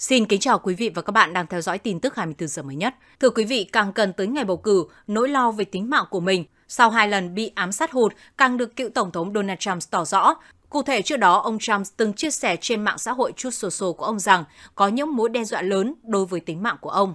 Xin kính chào quý vị và các bạn đang theo dõi tin tức 24 giờ mới nhất. Thưa quý vị, càng cần tới ngày bầu cử, nỗi lo về tính mạng của mình sau hai lần bị ám sát hụt càng được cựu Tổng thống Donald Trump tỏ rõ. Cụ thể trước đó, ông Trump từng chia sẻ trên mạng xã hội chút social của ông rằng có những mối đe dọa lớn đối với tính mạng của ông.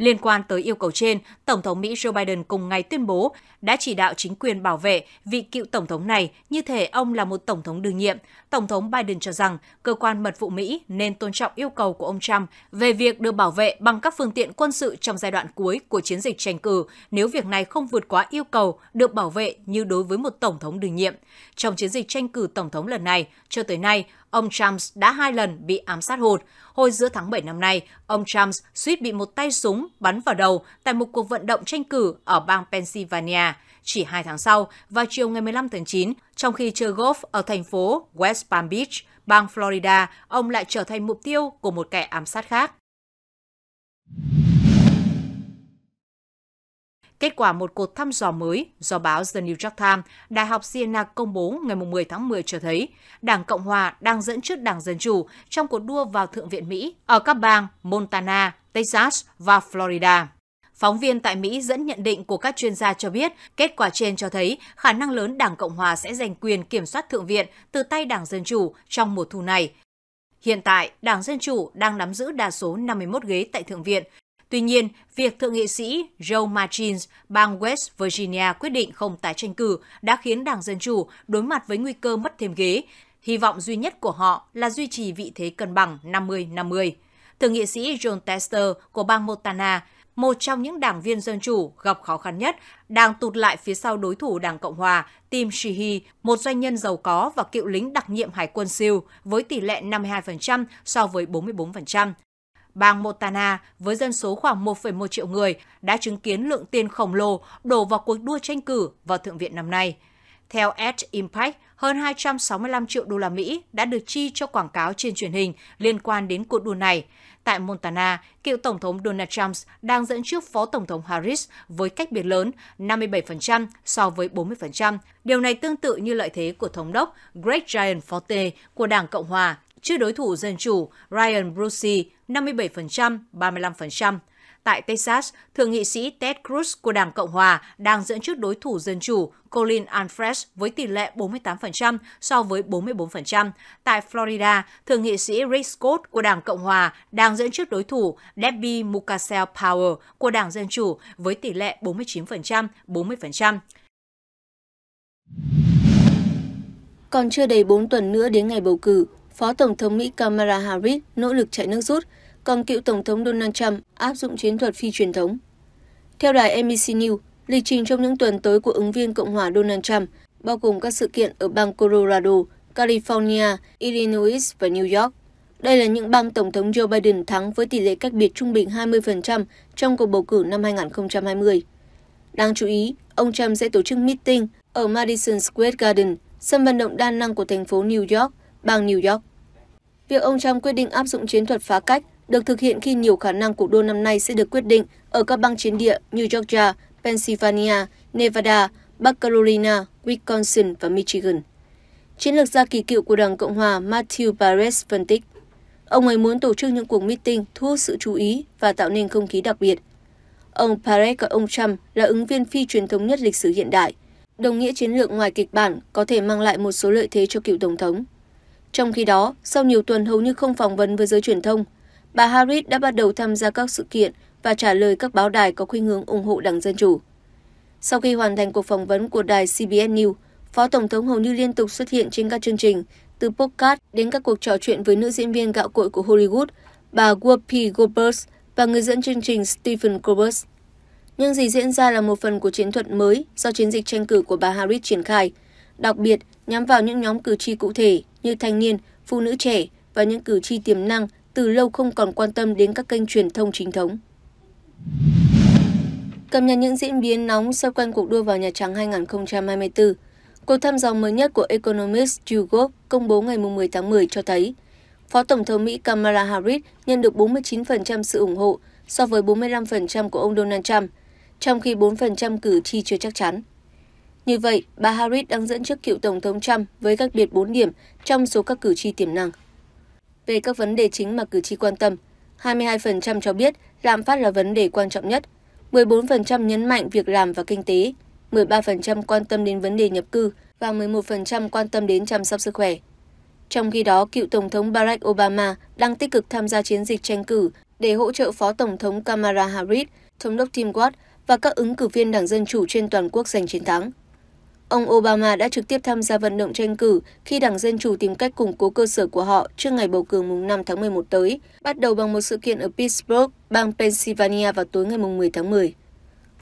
Liên quan tới yêu cầu trên, Tổng thống Mỹ Joe Biden cùng ngày tuyên bố đã chỉ đạo chính quyền bảo vệ vị cựu Tổng thống này như thể ông là một Tổng thống đương nhiệm. Tổng thống Biden cho rằng cơ quan mật vụ Mỹ nên tôn trọng yêu cầu của ông Trump về việc được bảo vệ bằng các phương tiện quân sự trong giai đoạn cuối của chiến dịch tranh cử nếu việc này không vượt quá yêu cầu được bảo vệ như đối với một Tổng thống đương nhiệm. Trong chiến dịch tranh cử Tổng thống lần này, cho tới nay, ông Trump đã hai lần bị ám sát hụt. Hồi giữa tháng 7 năm nay, ông Trump suýt bị một tay súng bắn vào đầu tại một cuộc vận động tranh cử ở bang Pennsylvania. Chỉ hai tháng sau, vào chiều ngày 15 tháng 9, trong khi chơi golf ở thành phố West Palm Beach, bang Florida, ông lại trở thành mục tiêu của một kẻ ám sát khác. Kết quả một cuộc thăm dò mới do báo The New York Times, Đại học Siena công bố ngày 10 tháng 10 cho thấy Đảng Cộng Hòa đang dẫn trước Đảng Dân Chủ trong cuộc đua vào Thượng viện Mỹ ở các bang Montana, Texas và Florida. Phóng viên tại Mỹ dẫn nhận định của các chuyên gia cho biết, kết quả trên cho thấy khả năng lớn Đảng Cộng Hòa sẽ giành quyền kiểm soát Thượng viện từ tay Đảng Dân Chủ trong mùa thu này. Hiện tại, Đảng Dân Chủ đang nắm giữ đa số 51 ghế tại Thượng viện, Tuy nhiên, việc thượng nghị sĩ Joe Manchin, bang West Virginia quyết định không tái tranh cử đã khiến Đảng Dân Chủ đối mặt với nguy cơ mất thêm ghế. Hy vọng duy nhất của họ là duy trì vị thế cân bằng 50-50. Thượng nghị sĩ John Tester của bang Montana, một trong những đảng viên Dân Chủ gặp khó khăn nhất, đang tụt lại phía sau đối thủ Đảng Cộng Hòa Tim Sheehy, một doanh nhân giàu có và cựu lính đặc nhiệm Hải quân siêu với tỷ lệ 52% so với 44%. Bang Montana với dân số khoảng 1,1 triệu người đã chứng kiến lượng tiền khổng lồ đổ vào cuộc đua tranh cử vào Thượng viện năm nay. Theo Edge Impact, hơn 265 triệu đô la Mỹ đã được chi cho quảng cáo trên truyền hình liên quan đến cuộc đua này. Tại Montana, cựu Tổng thống Donald Trump đang dẫn trước Phó Tổng thống Harris với cách biệt lớn 57% so với 40%. Điều này tương tự như lợi thế của Thống đốc Greg Giant Forte của Đảng Cộng Hòa trước đối thủ Dân Chủ Ryan Brucey 57%, 35%. Tại Texas, Thượng nghị sĩ Ted Cruz của Đảng Cộng Hòa đang dẫn trước đối thủ Dân Chủ Colin Alfred với tỷ lệ 48% so với 44%. Tại Florida, Thượng nghị sĩ Rick Scott của Đảng Cộng Hòa đang dẫn trước đối thủ Debbie Mukasey Power của Đảng Dân Chủ với tỷ lệ 49%, 40%. Còn chưa đầy 4 tuần nữa đến ngày bầu cử, Phó Tổng thống Mỹ Kamala Harris nỗ lực chạy nước rút, còn cựu Tổng thống Donald Trump áp dụng chiến thuật phi truyền thống. Theo đài NBC News, lịch trình trong những tuần tới của ứng viên Cộng hòa Donald Trump bao gồm các sự kiện ở bang Colorado, California, Illinois và New York. Đây là những bang Tổng thống Joe Biden thắng với tỷ lệ cách biệt trung bình 20% trong cuộc bầu cử năm 2020. Đáng chú ý, ông Trump sẽ tổ chức meeting ở Madison Square Garden, sân vận động đa năng của thành phố New York, bang New York. Việc ông Trump quyết định áp dụng chiến thuật phá cách được thực hiện khi nhiều khả năng cuộc đua năm nay sẽ được quyết định ở các bang chiến địa như Georgia, Pennsylvania, Nevada, Bắc Carolina, Wisconsin và Michigan. Chiến lược gia kỳ cựu của Đảng Cộng hòa Matthew Barrett phân tích, ông ấy muốn tổ chức những cuộc meeting thu hút sự chú ý và tạo nên không khí đặc biệt. Ông Barrett gọi ông Trump là ứng viên phi truyền thống nhất lịch sử hiện đại, đồng nghĩa chiến lược ngoài kịch bản có thể mang lại một số lợi thế cho cựu tổng thống trong khi đó sau nhiều tuần hầu như không phỏng vấn với giới truyền thông bà harris đã bắt đầu tham gia các sự kiện và trả lời các báo đài có khuynh hướng ủng hộ đảng Dân Chủ. Sau khi hoàn thành cuộc phỏng vấn của đài CBS News, Phó Tổng thống hầu như liên tục xuất hiện trên các chương trình, từ podcast đến các cuộc trò chuyện với nữ diễn viên gạo cội của Hollywood, bà Whoopi Goldberg và người dẫn chương trình Stephen Colbert. nhưng gì diễn ra là một phần của chiến thuật mới do chiến dịch tranh cử của bà Harris triển khai – đặc biệt nhắm vào những nhóm cử tri cụ thể như thanh niên, phụ nữ trẻ và những cử tri tiềm năng từ lâu không còn quan tâm đến các kênh truyền thông chính thống. Cập nhật những diễn biến nóng xoay quanh cuộc đua vào Nhà Trắng 2024, cuộc thăm dò mới nhất của Economist YouGov công bố ngày 10 tháng 10 cho thấy Phó Tổng thống Mỹ Kamala Harris nhận được 49% sự ủng hộ so với 45% của ông Donald Trump, trong khi 4% cử tri chưa chắc chắn như vậy, bà Harris đang dẫn trước cựu Tổng thống Trump với các biệt 4 điểm trong số các cử tri tiềm năng. Về các vấn đề chính mà cử tri quan tâm, 22% cho biết lạm phát là vấn đề quan trọng nhất, 14% nhấn mạnh việc làm và kinh tế, 13% quan tâm đến vấn đề nhập cư và 11% quan tâm đến chăm sóc sức khỏe. Trong khi đó, cựu Tổng thống Barack Obama đang tích cực tham gia chiến dịch tranh cử để hỗ trợ Phó Tổng thống Kamala Harris, Thống đốc Tim Watt và các ứng cử viên Đảng Dân Chủ trên toàn quốc giành chiến thắng. Ông Obama đã trực tiếp tham gia vận động tranh cử khi Đảng Dân Chủ tìm cách củng cố cơ sở của họ trước ngày bầu cử mùng 5 tháng 11 tới, bắt đầu bằng một sự kiện ở Pittsburgh, bang Pennsylvania vào tối ngày mùng 10 tháng 10.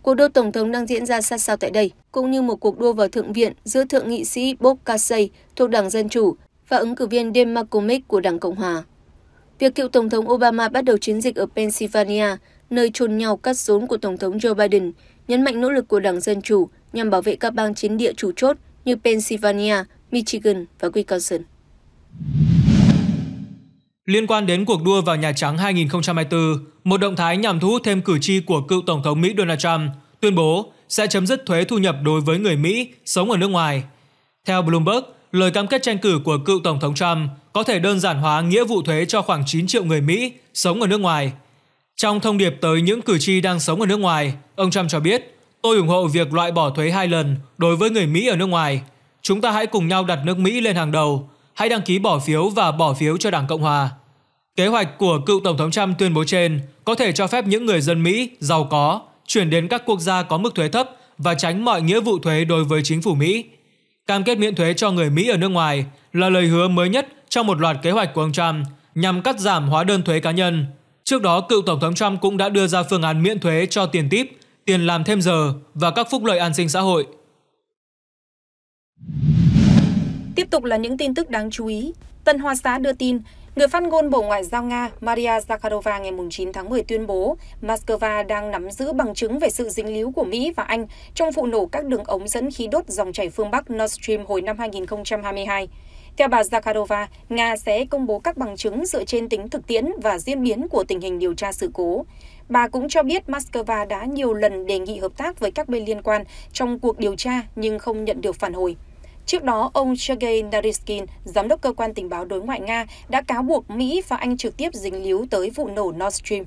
Cuộc đua tổng thống đang diễn ra sát sao tại đây, cũng như một cuộc đua vào thượng viện giữa thượng nghị sĩ Bob Casey thuộc Đảng Dân Chủ và ứng cử viên Dan McCormick của Đảng Cộng Hòa. Việc cựu Tổng thống Obama bắt đầu chiến dịch ở Pennsylvania, nơi chôn nhau cắt rốn của Tổng thống Joe Biden, nhấn mạnh nỗ lực của Đảng Dân Chủ nhằm bảo vệ các bang chiến địa chủ chốt như Pennsylvania, Michigan và Wisconsin. Liên quan đến cuộc đua vào Nhà Trắng 2024, một động thái nhằm thu hút thêm cử tri của cựu Tổng thống Mỹ Donald Trump tuyên bố sẽ chấm dứt thuế thu nhập đối với người Mỹ sống ở nước ngoài. Theo Bloomberg, lời cam kết tranh cử của cựu Tổng thống Trump có thể đơn giản hóa nghĩa vụ thuế cho khoảng 9 triệu người Mỹ sống ở nước ngoài. Trong thông điệp tới những cử tri đang sống ở nước ngoài, ông Trump cho biết Tôi ủng hộ việc loại bỏ thuế hai lần đối với người Mỹ ở nước ngoài. Chúng ta hãy cùng nhau đặt nước Mỹ lên hàng đầu, hãy đăng ký bỏ phiếu và bỏ phiếu cho Đảng Cộng hòa. Kế hoạch của cựu Tổng thống Trump tuyên bố trên có thể cho phép những người dân Mỹ giàu có chuyển đến các quốc gia có mức thuế thấp và tránh mọi nghĩa vụ thuế đối với chính phủ Mỹ. Cam kết miễn thuế cho người Mỹ ở nước ngoài là lời hứa mới nhất trong một loạt kế hoạch của ông Trump nhằm cắt giảm hóa đơn thuế cá nhân. Trước đó, cựu Tổng thống Trump cũng đã đưa ra phương án miễn thuế cho tiền tip tiền làm thêm giờ và các phúc lợi an sinh xã hội. Tiếp tục là những tin tức đáng chú ý. Tân Hoa Xã đưa tin, người phát ngôn Bộ Ngoại giao Nga Maria Zakharova ngày 9 tháng 10 tuyên bố Moscow đang nắm giữ bằng chứng về sự dính líu của Mỹ và Anh trong vụ nổ các đường ống dẫn khí đốt dòng chảy phương Bắc Nord Stream hồi năm 2022. Theo bà Zakharova, Nga sẽ công bố các bằng chứng dựa trên tính thực tiễn và diễn biến của tình hình điều tra sự cố. Bà cũng cho biết moscow đã nhiều lần đề nghị hợp tác với các bên liên quan trong cuộc điều tra nhưng không nhận được phản hồi. Trước đó, ông Sergei Naryskin, giám đốc cơ quan tình báo đối ngoại Nga, đã cáo buộc Mỹ và Anh trực tiếp dính líu tới vụ nổ Nord Stream.